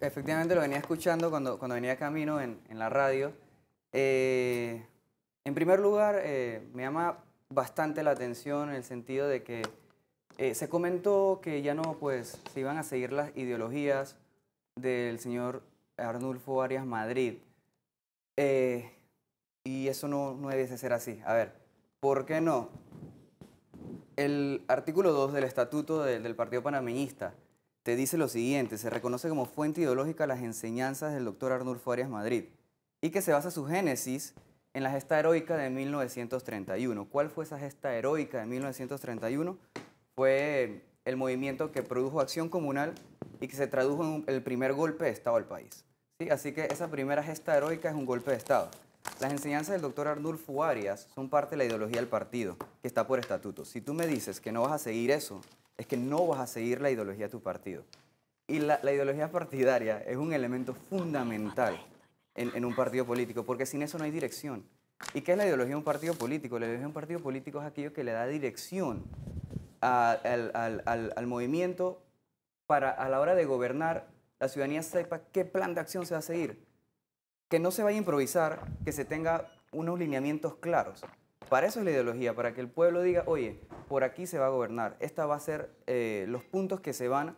efectivamente lo venía escuchando cuando, cuando venía camino en, la radio. Eh, en primer lugar, eh, me llama bastante la atención en el sentido de que eh, se comentó que ya no pues, se iban a seguir las ideologías del señor Arnulfo Arias Madrid. y eso no, no debe ser así. A ver, ¿por qué no? El artículo 2 del estatuto del Partido Panameñista te dice lo siguiente, se reconoce como fuente ideológica las enseñanzas del doctor Arnulfo Arias Madrid y que se basa su génesis en la gesta heroica de 1931. ¿Cuál fue esa gesta heroica de 1931? Fue el movimiento que produjo acción comunal y que se tradujo en el primer golpe de Estado al país. ¿Sí? Así que esa primera gesta heroica es un golpe de Estado. Las enseñanzas del doctor Arnulfo Arias son parte de la ideología del partido, que está por estatuto. Si tú me dices que no vas a seguir eso es que no vas a seguir la ideología de tu partido. Y la, ideología partidaria es un elemento fundamental en, un partido político, porque sin eso no hay dirección. ¿Y qué es la ideología de un partido político? La ideología de un partido político es aquello que le da dirección al, al, movimiento para a la hora de gobernar, la ciudadanía sepa qué plan de acción se va a seguir. Que no se vaya a improvisar, que se tenga unos lineamientos claros. Para eso es la ideología, para que el pueblo diga, oye, por aquí se va a gobernar, esta va a ser eh, los puntos que se van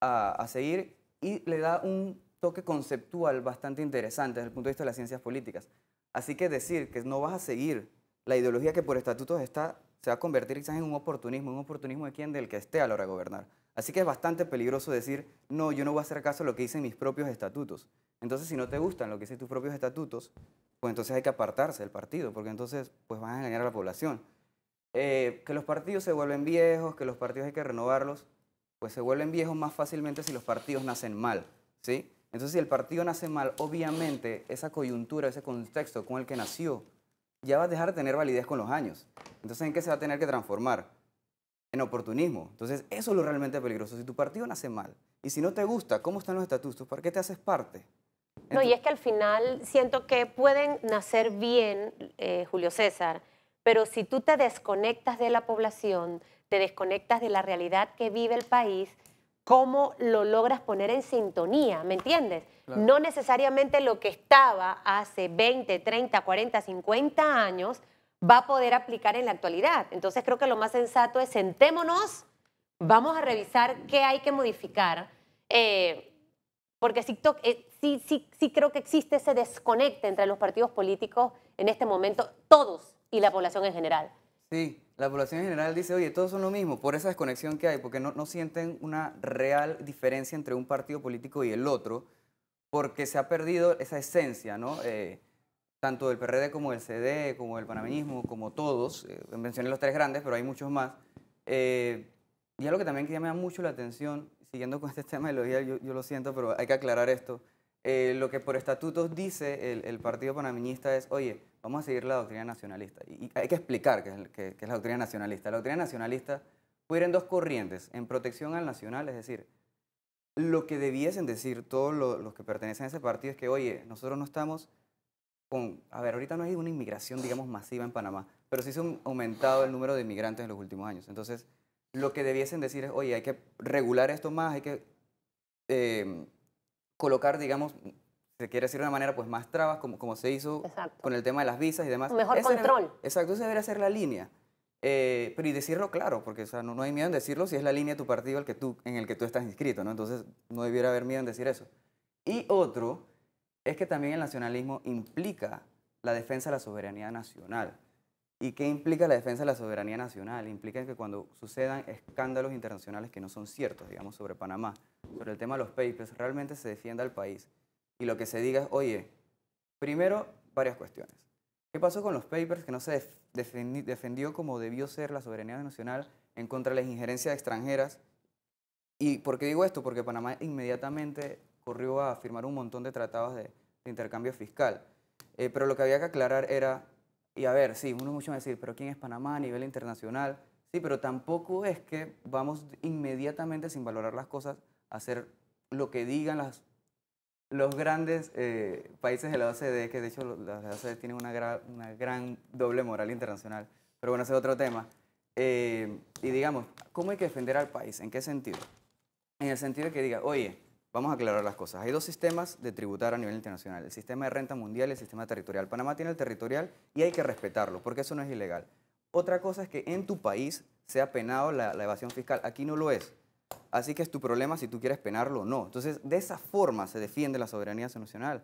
a, seguir y le da un toque conceptual bastante interesante desde el punto de vista de las ciencias políticas. Así que decir que no vas a seguir la ideología que por estatutos está, se va a convertir quizás en un oportunismo, un oportunismo de quien del que esté a la hora de gobernar. Así que es bastante peligroso decir, no, yo no voy a hacer caso a lo que dicen mis propios estatutos. Entonces, si no te gustan lo que dicen tus propios estatutos, pues entonces hay que apartarse del partido, porque entonces pues van a engañar a la población. Eh, que los partidos se vuelven viejos, que los partidos hay que renovarlos, pues se vuelven viejos más fácilmente si los partidos nacen mal, ¿sí? Entonces si el partido nace mal, obviamente esa coyuntura, ese contexto con el que nació, ya va a dejar de tener validez con los años. Entonces, ¿en qué se va a tener que transformar? En oportunismo. Entonces, eso es lo realmente peligroso. Si tu partido nace mal y si no te gusta cómo están los estatutos, ¿para qué te haces parte? No, y es que al final siento que pueden nacer bien, eh, Julio César, pero si tú te desconectas de la población, te desconectas de la realidad que vive el país, ¿cómo lo logras poner en sintonía? ¿Me entiendes? No necesariamente lo que estaba hace 20, 30, 40, 50 años va a poder aplicar en la actualidad. Entonces creo que lo más sensato es sentémonos, vamos a revisar qué hay que modificar. Eh, porque eh, sí, sí, sí, creo que existe ese desconecte entre los partidos políticos en este momento, todos, y la población en general. Sí, la población en general dice, oye, todos son lo mismo, por esa desconexión que hay, porque no, sienten una real diferencia entre un partido político y el otro, porque se ha perdido esa esencia, ¿no? Eh, tanto del PRD como del CD, como del panameñismo, como todos, eh, mencioné los tres grandes, pero hay muchos más, eh, y algo que también que llama mucho la atención, siguiendo con este tema de lo yo, yo lo siento, pero hay que aclarar esto. Eh, lo que por estatutos dice el, Partido panameñista es, oye, vamos a seguir la doctrina nacionalista. Y, hay que explicar qué es, la doctrina nacionalista. La doctrina nacionalista puede ir en dos corrientes, en protección al nacional, es decir, lo que debiesen decir todos los que pertenecen a ese partido es que, oye, nosotros no estamos con, a ver, ahorita no hay una inmigración, digamos, masiva en Panamá, pero sí se ha aumentado el número de inmigrantes en los últimos años. Entonces, lo que debiesen decir es, oye, hay que regular esto más, hay que em, colocar, digamos, se quiere decir de una manera pues más trabas, como, como se hizo con el tema de las visas y demás. mejor control. exacto, eso debería ser la línea. Eh, pero y decirlo claro, porque no, hay miedo en decirlo si es la línea de tu partido el que tú, en el que tú estás inscrito, ¿no? Entonces no debiera haber miedo en decir eso. Y otro es que también el nacionalismo implica la defensa de la soberanía nacional. ¿Y qué implica la defensa de la soberanía nacional? Implica que cuando sucedan escándalos internacionales que no son ciertos, digamos, sobre Panamá, sobre el tema de los papers, realmente se defienda al país. Y lo que se diga es, oye, primero, varias cuestiones. ¿Qué pasó con los papers que no se defendió como debió ser la soberanía nacional en contra de las injerencias extranjeras? ¿Y por qué digo esto? Porque Panamá inmediatamente corrió a firmar un montón de tratados de, intercambio fiscal. Eh, pero lo que había que aclarar era y a ver, sí, uno mucho a decir, pero ¿quién es Panamá a nivel internacional? Sí, pero tampoco es que vamos inmediatamente, sin valorar las cosas, a hacer lo que digan las, los grandes eh, países de la OCDE, que de hecho la OCDE tiene una, una gran doble moral internacional. Pero bueno, ese es otro tema. Eh, y digamos, ¿cómo hay que defender al país? ¿En qué sentido? En el sentido de que diga, oye, Vamos a aclarar las cosas. Hay dos sistemas de tributar a nivel internacional, el sistema de renta mundial y el sistema territorial. Panamá tiene el territorial y hay que respetarlo, porque eso no es ilegal. Otra cosa es que en tu país sea penado la, evasión fiscal. Aquí no lo es. Así que es tu problema si tú quieres penarlo o no. Entonces, de esa forma se defiende la soberanía nacional.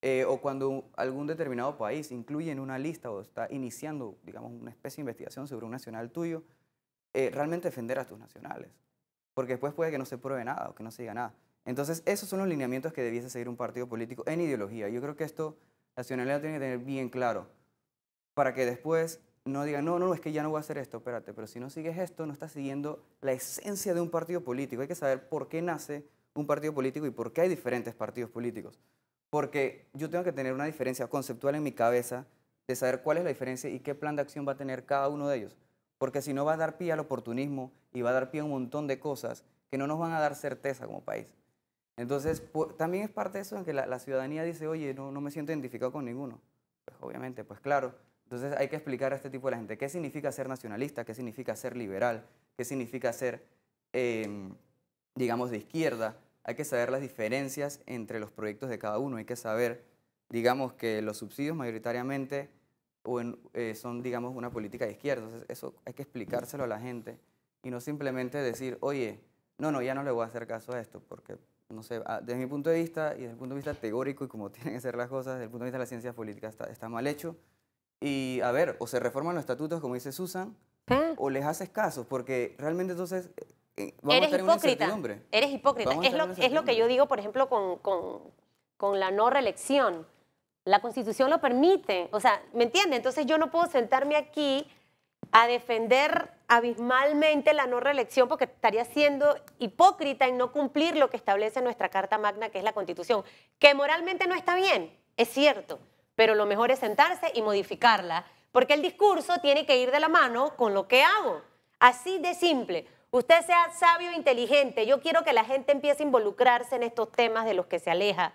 Eh, o cuando algún determinado país incluye en una lista o está iniciando, digamos, una especie de investigación sobre un nacional tuyo, eh, realmente defender a tus nacionales. Porque después puede que no se pruebe nada o que no se diga nada. Entonces, esos son los lineamientos que debiese seguir un partido político en ideología. Yo creo que esto la ciudadanía tiene que tener bien claro para que después no diga no, no, es que ya no voy a hacer esto, espérate, pero si no sigues esto, no estás siguiendo la esencia de un partido político. Hay que saber por qué nace un partido político y por qué hay diferentes partidos políticos. Porque yo tengo que tener una diferencia conceptual en mi cabeza de saber cuál es la diferencia y qué plan de acción va a tener cada uno de ellos. Porque si no va a dar pie al oportunismo y va a dar pie a un montón de cosas que no nos van a dar certeza como país. Entonces, también es parte de eso en que la, ciudadanía dice, oye, no, no me siento identificado con ninguno. Pues obviamente, pues claro. Entonces hay que explicar a este tipo de la gente qué significa ser nacionalista, qué significa ser liberal, qué significa ser, em, digamos, de izquierda. Hay que saber las diferencias entre los proyectos de cada uno. Hay que saber, digamos, que los subsidios mayoritariamente o eh, son, digamos, una política de izquierda. Entonces eso hay que explicárselo a la gente y no simplemente decir, oye, no, no, ya no le voy a hacer caso a esto porque no sé, ah, desde mi punto de vista y desde el punto de vista teórico y como tienen que ser las cosas, desde el punto de vista de la ciencia política está, está mal hecho. Y a ver, o se reforman los estatutos, como dice Susan, ¿Eh? o les haces caso, porque realmente entonces eh, eh, vamos eres a un hipócrita, Eres hipócrita. Es lo, es lo, que yo digo, por ejemplo, con, con, con la no reelección. La Constitución lo permite. O sea, ¿me entiende Entonces yo no puedo sentarme aquí a defender abismalmente la no reelección porque estaría siendo hipócrita en no cumplir lo que establece nuestra Carta Magna, que es la Constitución, que moralmente no está bien, es cierto, pero lo mejor es sentarse y modificarla, porque el discurso tiene que ir de la mano con lo que hago, así de simple. Usted sea sabio, e inteligente, yo quiero que la gente empiece a involucrarse en estos temas de los que se aleja.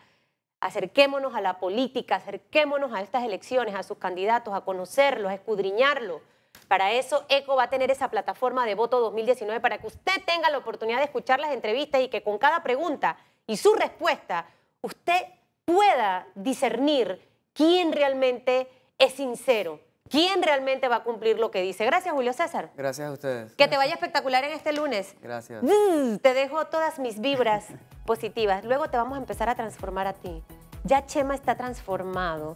Acerquémonos a la política, acerquémonos a estas elecciones, a sus candidatos, a conocerlos, a escudriñarlos para eso, ECO va a tener esa plataforma de voto 2019 para que usted tenga la oportunidad de escuchar las entrevistas y que con cada pregunta y su respuesta usted pueda discernir quién realmente es sincero, quién realmente va a cumplir lo que dice. Gracias, Julio César. Gracias a ustedes. Que te vaya espectacular en este lunes. Gracias. Te dejo todas mis vibras positivas. Luego te vamos a empezar a transformar a ti. Ya Chema está transformado.